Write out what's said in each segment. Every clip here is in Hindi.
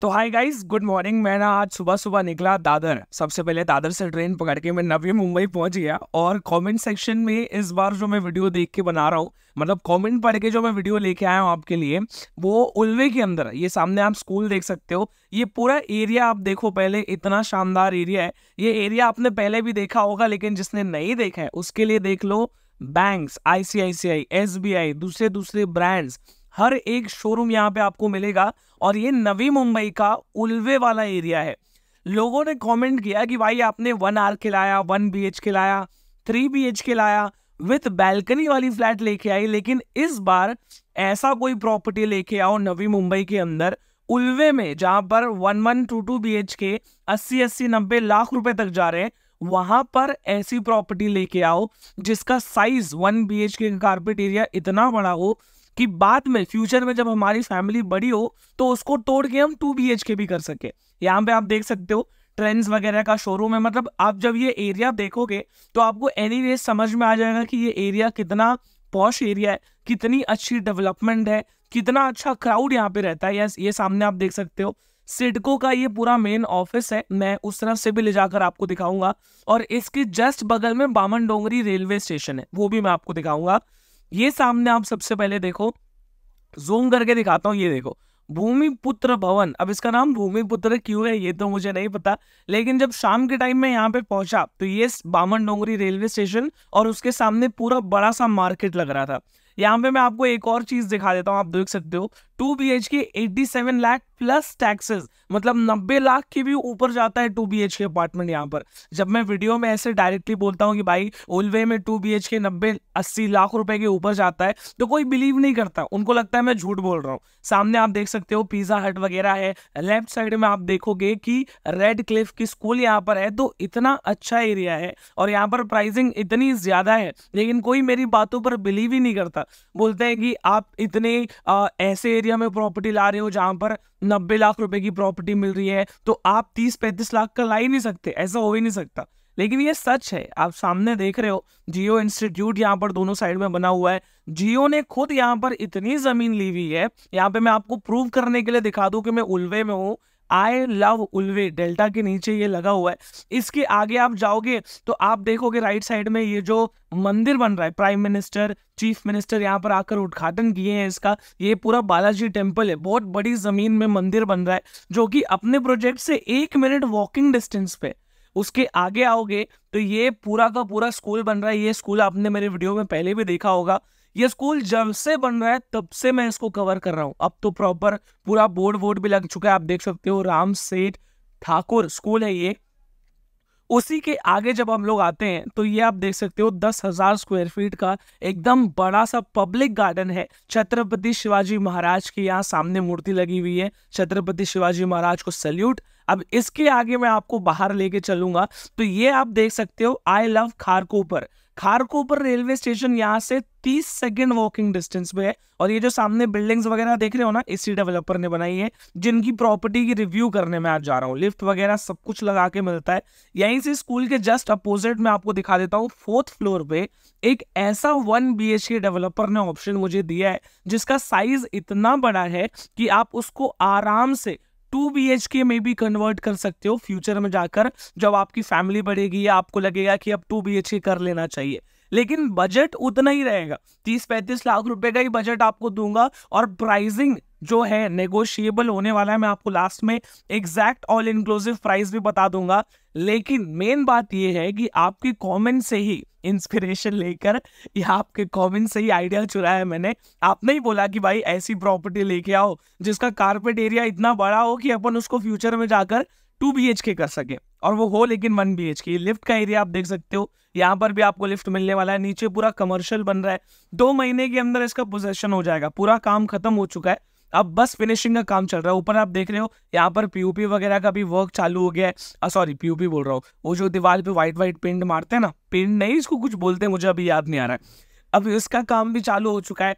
तो हाय गाइस गुड मॉर्निंग मैं ना आज सुबह सुबह निकला दादर सबसे पहले दादर से ट्रेन पकड़ के मैं नवी मुंबई पहुंच गया और कमेंट सेक्शन में इस बार जो मैं वीडियो देख के बना रहा हूँ मतलब कमेंट पढ़ के जो मैं वीडियो लेके आया हूँ आपके लिए वो उल्वे के अंदर ये सामने आप स्कूल देख सकते हो ये पूरा एरिया आप देखो पहले इतना शानदार एरिया है ये एरिया आपने पहले भी देखा होगा लेकिन जिसने नहीं देखा है उसके लिए देख लो बैंक्स आईसीआईसीआई एसबीआई दूसरे दूसरे ब्रांड्स हर एक शोरूम यहाँ पे आपको मिलेगा और ये नवी मुंबई का उल्वे वाला एरिया है लोगों ने कमेंट किया कि भाई आपने वन आर के लाया वन बी एच के लाया थ्री बी एच के लाया विथ बैल्कनी वाली फ्लैट लेके आई लेकिन इस बार ऐसा कोई प्रॉपर्टी लेके आओ नवी मुंबई के अंदर उल्वे में जहां पर one one two two B H K अस्सी अस्सी नब्बे लाख रुपए तक जा रहे हैं वहां पर ऐसी प्रॉपर्टी लेके आओ जिसका size one B H K carpet area इतना बड़ा हो कि बाद में फ्यूचर में जब हमारी फैमिली बड़ी हो तो उसको तोड़ के हम टू बी एच के भी कर सके यहाँ पे आप देख सकते हो ट्रेंड्स वगैरह का शोरूम है मतलब आप जब ये एरिया देखोगे तो आपको एनी समझ में आ जाएगा कि ये एरिया कितना पॉश एरिया है कितनी अच्छी डेवलपमेंट है कितना अच्छा क्राउड यहाँ पे रहता है यस ये सामने आप देख सकते हो सिडको का ये पूरा मेन ऑफिस है मैं उस तरफ से भी ले जाकर आपको दिखाऊंगा और इसके जस्ट बगल में बामन डोंगरी रेलवे स्टेशन है वो भी मैं आपको दिखाऊंगा ये सामने आप सबसे पहले देखो जूम करके दिखाता हूँ ये देखो भूमिपुत्र भवन अब इसका नाम भूमिपुत्र क्यों है ये तो मुझे नहीं पता लेकिन जब शाम के टाइम में यहाँ पे पहुंचा तो ये बामन डोंगरी रेलवे स्टेशन और उसके सामने पूरा बड़ा सा मार्केट लग रहा था यहाँ पे मैं आपको एक और चीज दिखा देता हूँ आप देख सकते हो two B H K eighty seven lakh plus taxes मतलब नब्बे लाख के भी ऊपर जाता है two B H K apartment यहाँ पर जब मैं वीडियो में ऐसे डायरेक्टली बोलता हूँ कि भाई ओलवे में टू बी एच के नब्बे अस्सी लाख रुपए के ऊपर जाता है तो कोई बिलीव नहीं करता उनको लगता है मैं झूठ बोल रहा हूँ सामने आप देख सकते हो पिज्जा हट वगैरह है लेफ्ट साइड में आप देखोगे कि रेड क्लिफ की स्कूल यहाँ पर है तो इतना अच्छा एरिया है और यहाँ पर प्राइसिंग इतनी ज्यादा है लेकिन कोई मेरी बातों पर बिलीव ही नहीं करता बोलते हैं कि आप इतने ऐसे एरिया में प्रॉपर्टी ला रहे हो जहाँ पर नब्बे लाख रुपए की प्रॉपर्टी मिल रही है तो आप तीस पैंतीस लाख का ला ही नहीं सकते ऐसा हो ही नहीं सकता लेकिन ये सच है आप सामने देख रहे हो जियो इंस्टीट्यूट यहाँ पर दोनों साइड में बना हुआ है जियो ने खुद यहाँ पर इतनी जमीन ली हुई है यहाँ पे मैं आपको प्रूव करने के लिए दिखा दूँ कि मैं उलवे में हूँ आई लव उल्वे डेल्टा के नीचे ये लगा हुआ है इसके आगे आप जाओगे तो आप देखोगे राइट साइड में ये जो मंदिर बन रहा है प्राइम मिनिस्टर चीफ मिनिस्टर यहाँ पर आकर उद्घाटन किए हैं इसका ये पूरा बालाजी टेम्पल है बहुत बड़ी जमीन में मंदिर बन रहा है जो कि अपने प्रोजेक्ट से एक मिनट वॉकिंग डिस्टेंस पे उसके आगे आओगे तो ये पूरा का पूरा स्कूल बन रहा है ये स्कूल आपने मेरे वीडियो में पहले भी देखा होगा ये स्कूल जब से बन रहा है तब से मैं इसको कवर कर रहा हूँ अब तो प्रॉपर पूरा बोर्ड वोर्ड भी लग चुका है आप देख सकते हो राम सेठ ठाकुर स्कूल है ये उसी के आगे जब हम लोग आते हैं तो ये आप देख सकते हो दस हजार स्क्वायर फीट का एकदम बड़ा सा पब्लिक गार्डन है छत्रपति शिवाजी महाराज की यहाँ सामने मूर्ति लगी हुई है छत्रपति शिवाजी महाराज को सल्यूट अब इसके आगे मैं आपको बाहर लेके चलूंगा तो ये आप देख सकते हो I love Kharkopar Kharkopar railway station यहाँ से 30 सेकंड वॉकिंग डिस्टेंस पे है और ये जो सामने बिल्डिंग्स वगैरह देख रहे हो ना इसी डेवलपर ने बनाई है जिनकी प्रॉपर्टी की रिव्यू करने में आज जा रहा हूँ लिफ्ट वगैरह सब कुछ लगा के मिलता है यहीं से स्कूल के जस्ट अपोजिट में आपको दिखा देता हूँ फोर्थ फ्लोर पे एक ऐसा one B H K developer ने ऑप्शन मुझे दिया है जिसका साइज इतना बड़ा है कि आप उसको आराम से टू बी एच के में भी कन्वर्ट कर सकते हो फ्यूचर में जाकर जब आपकी फैमिली बढ़ेगी या आपको लगेगा कि अब टू बी एच के कर लेना चाहिए लेकिन बजट उतना ही रहेगा तीस पैंतीस लाख रुपए का ही बजट आपको दूंगा और प्राइसिंग जो है नेगोशिएबल होने वाला है मैं आपको लास्ट में एग्जैक्ट ऑल इंक्लूसिव प्राइस भी बता दूंगा लेकिन मेन बात यह है कि आपके कमेंट से ही इंस्पिरेशन लेकर यह आपके कॉमेंट से ही आइडिया चुराया मैंने आपने ही बोला कि भाई ऐसी प्रॉपर्टी लेके आओ जिसका कारपेट एरिया इतना बड़ा हो कि अपन उसको फ्यूचर में जाकर टू बी एच के कर सके और वो हो लेकिन one B H K lift का एरिया आप देख सकते हो यहाँ पर भी आपको लिफ्ट मिलने वाला है नीचे पूरा कमर्शियल बन रहा है दो महीने के अंदर इसका पोजेशन हो जाएगा पूरा काम खत्म हो चुका है अब बस फिनिशिंग का काम चल रहा है ऊपर आप देख रहे हो यहाँ पर पीओपी वगैरह का भी वर्क चालू हो गया है सॉरी पीयूपी बोल रहा हूँ वो जो दीवार पे व्हाइट व्हाइट पेंट मारते हैं ना पेंट नहीं इसको कुछ बोलते हैं मुझे अभी याद नहीं आ रहा है अब इसका काम भी चालू हो चुका है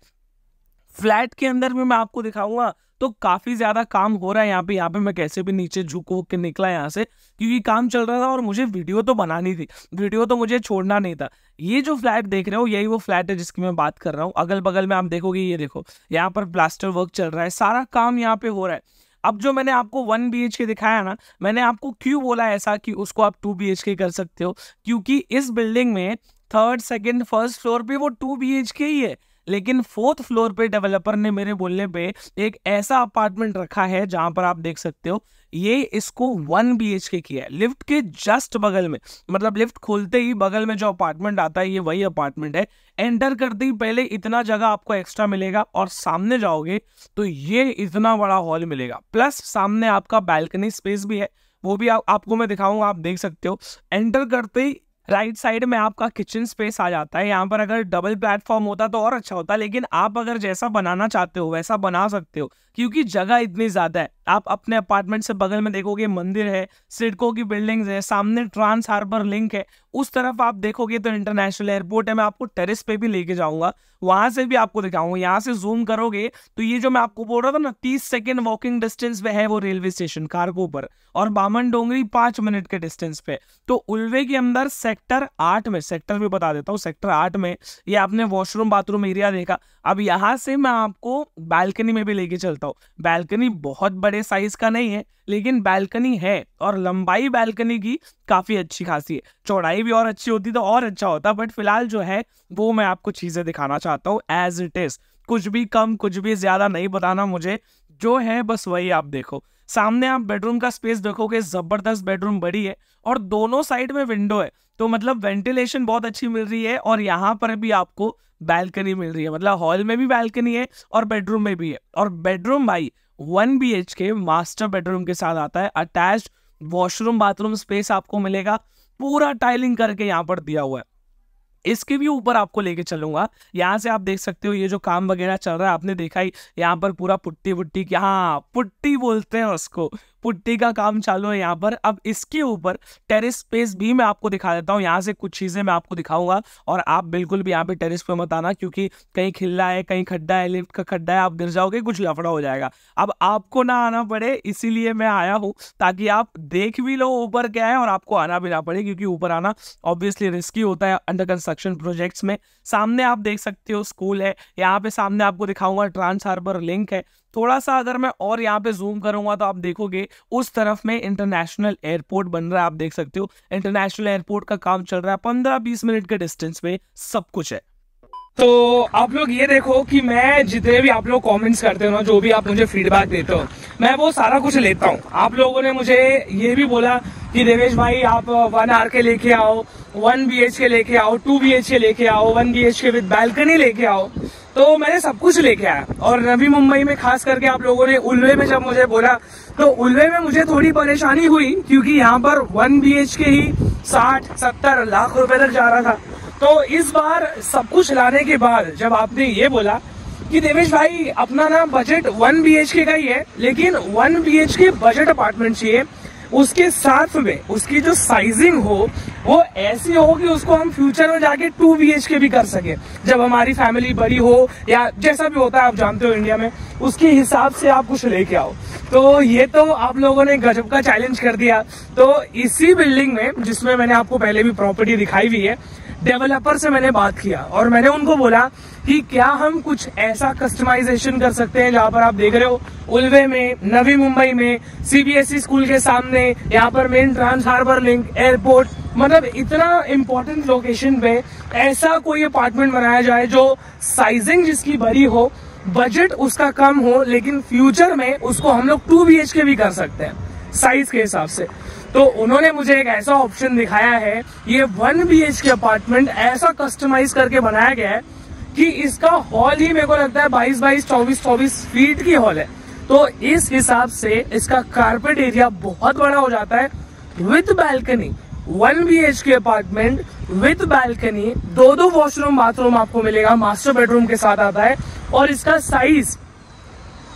फ्लैट के अंदर भी मैं आपको दिखाऊंगा तो काफ़ी ज़्यादा काम हो रहा है यहाँ पे यहाँ पे मैं कैसे भी नीचे झुक के निकला यहाँ से क्योंकि काम चल रहा था और मुझे वीडियो तो बनानी थी वीडियो तो मुझे छोड़ना नहीं था ये जो फ्लैट देख रहे हो यही वो फ्लैट है जिसकी मैं बात कर रहा हूँ अगल बगल में आप देखोगे ये देखो यहाँ पर प्लास्टर वर्क चल रहा है सारा काम यहाँ पे हो रहा है अब जो मैंने आपको वन बी के दिखाया ना मैंने आपको क्यों बोला ऐसा कि उसको आप टू बी के कर सकते हो क्योंकि इस बिल्डिंग में थर्ड सेकेंड फर्स्ट फ्लोर पे वो टू बी के ही है लेकिन फोर्थ फ्लोर पे डेवलपर ने मेरे बोलने पे एक ऐसा अपार्टमेंट रखा है जहां पर आप देख सकते हो ये इसको वन बी एच के किया है लिफ्ट के जस्ट बगल में मतलब लिफ्ट खोलते ही बगल में जो अपार्टमेंट आता है ये वही अपार्टमेंट है एंटर करते ही पहले इतना जगह आपको एक्स्ट्रा मिलेगा और सामने जाओगे तो ये इतना बड़ा हॉल मिलेगा प्लस सामने आपका बैल्कनी स्पेस भी है वो भी आ, आपको मैं दिखाऊंगा आप देख सकते हो एंटर करते ही राइट right साइड में आपका किचन स्पेस आ जाता है यहाँ पर अगर डबल प्लेटफॉर्म होता तो और अच्छा होता लेकिन आप अगर जैसा बनाना चाहते हो वैसा बना सकते हो क्योंकि जगह इतनी ज़्यादा है आप अपने अपार्टमेंट से बगल में देखोगे मंदिर है सिडकों की बिल्डिंग्स है सामने ट्रांस हार्बर लिंक है उस तरफ आप देखोगे तो इंटरनेशनल एयरपोर्ट है मैं आपको टेरिस पे भी लेके जाऊंगा वहां से भी आपको दिखाऊंगा यहाँ से जूम करोगे तो ये जो मैं आपको बोल रहा था ना तीस सेकेंड वॉकिंग डिस्टेंस पे है वो रेलवे स्टेशन कार्गो पर और बामन डोंगरी पांच मिनट के डिस्टेंस पे तो उलवे के अंदर सेक्टर आठ में सेक्टर भी बता देता हूँ सेक्टर आठ में ये आपने वॉशरूम बाथरूम एरिया देखा अब यहाँ से मैं आपको बैल्कनी में भी लेके चलता हूँ बैल्कनी बहुत बड़े साइज का नहीं है लेकिन बैल्कनी है और लंबाई बैल्कनी की काफ़ी अच्छी खासी है चौड़ाई भी और अच्छी होती तो और अच्छा होता बट फिलहाल जो है वो मैं आपको चीज़ें दिखाना चाहता हूँ एज इट इज़ कुछ भी कम कुछ भी ज़्यादा नहीं बताना मुझे जो है बस वही आप देखो सामने आप बेडरूम का स्पेस देखोगे ज़बरदस्त बेडरूम बड़ी है और दोनों साइड में विंडो है तो मतलब वेंटिलेशन बहुत अच्छी मिल रही है और यहाँ पर भी आपको बैल्कनी मिल रही है मतलब हॉल में भी बैल्कनी है और बेडरूम में भी है और बेडरूम भाई one B H K master bedroom के साथ आता है अटैच वॉशरूम बाथरूम स्पेस आपको मिलेगा पूरा टाइलिंग करके यहाँ पर दिया हुआ है इसके भी ऊपर आपको लेके चलूंगा यहाँ से आप देख सकते हो ये जो काम वगैरह चल रहा है आपने देखा ही यहाँ पर पूरा पुट्टी वुट्टी हाँ पुट्टी बोलते हैं उसको पुट्टी का काम चालू है यहाँ पर अब इसके ऊपर टेरिस स्पेस भी मैं आपको दिखा देता हूँ यहाँ से कुछ चीज़ें मैं आपको दिखाऊंगा और आप बिल्कुल भी यहाँ पे टेरिस पे मत आना क्योंकि कहीं खिल्ला है कहीं खड्डा है लिफ्ट का खड्डा है आप गिर जाओगे कुछ लफड़ा हो जाएगा अब आपको ना आना पड़े इसीलिए मैं आया हूँ ताकि आप देख भी लो ऊपर क्या है और आपको आना भी ना पड़े क्योंकि ऊपर आना ऑब्वियसली रिस्की होता है अंडर कंस्ट्रक्शन प्रोजेक्ट्स में सामने आप देख सकते हो स्कूल है यहाँ पे सामने आपको दिखाऊंगा ट्रांस हार्बर लिंक है थोड़ा सा अगर मैं और यहाँ पे जूम करूंगा तो आप देखोगे उस तरफ में इंटरनेशनल एयरपोर्ट बन रहा है आप देख सकते हो इंटरनेशनल एयरपोर्ट का काम चल रहा है पंद्रह बीस मिनट के डिस्टेंस में सब कुछ है तो आप लोग ये देखो कि मैं जितने भी आप लोग कमेंट्स करते हो ना जो भी आप मुझे फीडबैक देते हो मैं वो सारा कुछ लेता हूँ आप लोगों ने मुझे ये भी बोला कि देवेश भाई आप वन आर के लेके आओ वन बी एच के लेके आओ टू बी एच के लेके आओ one B H K with balcony लेके आओ तो मैंने सब कुछ लेके आया और नवी मुंबई में खास करके आप लोगों ने उल्वे में जब मुझे बोला तो उल्वे में मुझे थोड़ी परेशानी हुई क्योंकि यहाँ पर वन बी के ही साठ सत्तर लाख रुपए तक जा रहा था तो इस बार सब कुछ लाने के बाद जब आपने ये बोला कि देवेश भाई अपना ना बजट वन बी का ही है लेकिन one B K budget apartment चाहिए उसके साथ में उसकी जो साइजिंग हो वो ऐसी हो कि उसको हम फ्यूचर में जाके टू बी के भी कर सके जब हमारी फैमिली बड़ी हो या जैसा भी होता है आप जानते हो इंडिया में उसके हिसाब से आप कुछ लेके आओ तो ये तो आप लोगों ने गजब का चैलेंज कर दिया तो इसी बिल्डिंग में जिसमें मैंने आपको पहले भी प्रॉपर्टी दिखाई हुई है डेवलपर से मैंने बात किया और मैंने उनको बोला कि क्या हम कुछ ऐसा कस्टमाइजेशन कर सकते हैं जहां पर आप देख रहे हो उलवे में नवी मुंबई में सीबीएसई स्कूल e के सामने यहाँ पर main trans harbour link airport मतलब इतना इम्पोर्टेंट लोकेशन पे ऐसा कोई अपार्टमेंट बनाया जाए जो साइजिंग जिसकी बड़ी हो बजट उसका कम हो लेकिन फ्यूचर में उसको हम लोग टू बी भी कर सकते हैं साइज के हिसाब से तो उन्होंने मुझे एक ऐसा ऑप्शन दिखाया है ये one B H K apartment ऐसा कस्टमाइज करके बनाया गया है कि इसका हॉल ही मेरे को लगता है बाईस बाईस चौबीस चौबीस फीट की हॉल है तो इस हिसाब से इसका कार्पेट एरिया बहुत बड़ा हो जाता है with balcony one B H K apartment with balcony दो दो वॉशरूम बाथरूम आपको मिलेगा मास्टर बेडरूम के साथ आता है और इसका साइज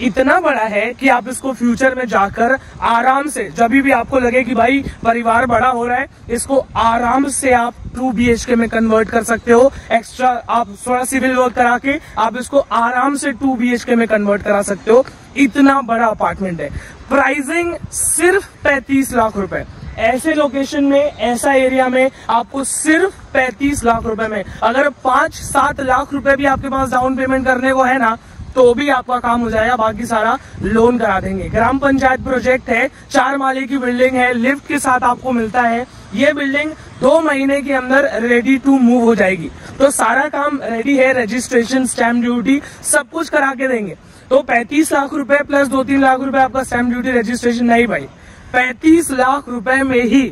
इतना बड़ा है कि आप इसको फ्यूचर में जाकर आराम से जब भी आपको लगे कि भाई परिवार बड़ा हो रहा है इसको आराम से आप टू बी में कन्वर्ट कर सकते हो एक्स्ट्रा आप थोड़ा सिविल वर्क करा के आप इसको आराम से टू बी में कन्वर्ट करा सकते हो इतना बड़ा अपार्टमेंट है प्राइसिंग सिर्फ पैतीस लाख रुपए ऐसे लोकेशन में ऐसा एरिया में आपको सिर्फ 35 लाख रुपए में अगर पांच सात लाख रुपए भी आपके पास डाउन पेमेंट करने को है ना तो भी आपका काम हो जाएगा बाकी सारा लोन करा देंगे ग्राम पंचायत प्रोजेक्ट है चार माले की बिल्डिंग है लिफ्ट के साथ आपको मिलता है ये बिल्डिंग दो महीने के अंदर रेडी टू मूव हो जाएगी तो सारा काम रेडी है रजिस्ट्रेशन स्टैम्प ड्यूटी सब कुछ करा के देंगे तो पैंतीस लाख रुपए प्लस दो तीन लाख रुपए आपका स्टैम्प ड्यूटी रजिस्ट्रेशन नहीं भाई पैंतीस लाख रुपए में ही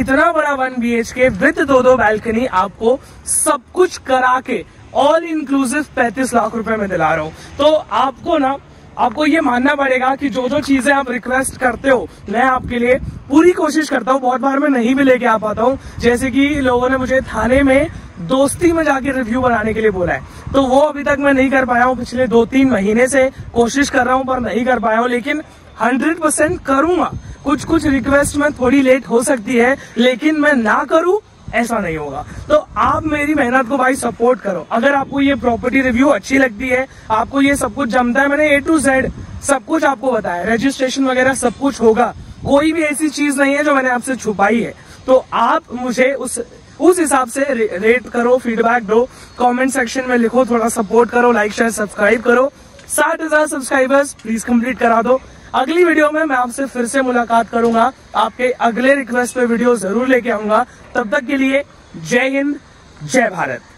इतना बड़ा one B H K with दो दो बैल्कनी आपको सब कुछ करा के ऑल इंक्लूसिव पैंतीस लाख रुपए में दिला रहा हूँ तो आपको ना आपको ये मानना पड़ेगा कि जो जो चीजें आप रिक्वेस्ट करते हो मैं आपके लिए पूरी कोशिश करता हूँ बहुत बार मैं नहीं भी लेके आ पाता हूँ जैसे कि लोगों ने मुझे थाने में दोस्ती में जाके रिव्यू बनाने के लिए बोला है तो वो अभी तक मैं नहीं कर पाया हूँ पिछले दो तीन महीने से कोशिश कर रहा हूँ पर नहीं कर पाया हूँ लेकिन हंड्रेड परसेंट करूंगा कुछ कुछ रिक्वेस्ट में थोड़ी लेट हो सकती है लेकिन मैं ना करूं ऐसा नहीं होगा तो आप मेरी मेहनत को भाई सपोर्ट करो अगर आपको ये प्रॉपर्टी रिव्यू अच्छी लगती है आपको ये सब कुछ जमता है मैंने ए टू जेड सब कुछ आपको बताया रजिस्ट्रेशन वगैरह सब कुछ होगा कोई भी ऐसी चीज नहीं है जो मैंने आपसे छुपाई है तो आप मुझे उस उस हिसाब से रे, रेट करो फीडबैक दो कमेंट सेक्शन में लिखो थोड़ा सपोर्ट करो लाइक शेयर सब्सक्राइब करो साठ हजार सब्सक्राइबर्स प्लीज कंप्लीट करा दो अगली वीडियो में मैं आपसे फिर से मुलाकात करूंगा आपके अगले रिक्वेस्ट पे वीडियो जरूर लेके आऊंगा तब तक के लिए जय हिंद जय भारत